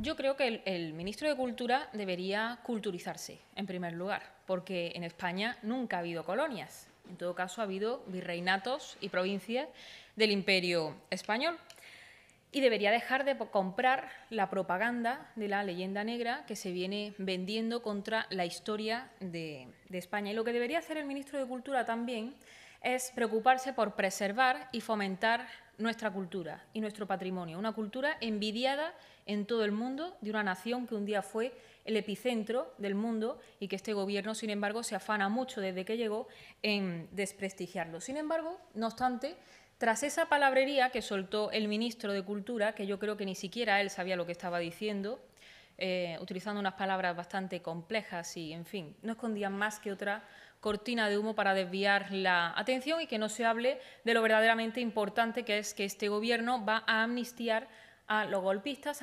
Yo creo que el, ministro de Cultura debería culturizarse, en primer lugar, porque en España nunca ha habido colonias. En todo caso, ha habido virreinatos y provincias del imperio español. Y debería dejar de comprar la propaganda de la leyenda negra que se viene vendiendo contra la historia de, de España. Y lo que debería hacer el ministro de Cultura también es preocuparse por preservar y fomentar nuestra cultura y nuestro patrimonio, una cultura envidiada en todo el mundo de una nación que un día fue el epicentro del mundo y que este gobierno, sin embargo, se afana mucho desde que llegó en desprestigiarlo. Sin embargo, no obstante, tras esa palabrería que soltó el ministro de Cultura, que yo creo que ni siquiera él sabía lo que estaba diciendo, eh, utilizando unas palabras bastante complejas y, en fin, no escondían más que otra cortina de humo para desviar la atención y que no se hable de lo verdaderamente importante que es que este Gobierno va a amnistiar a los golpistas.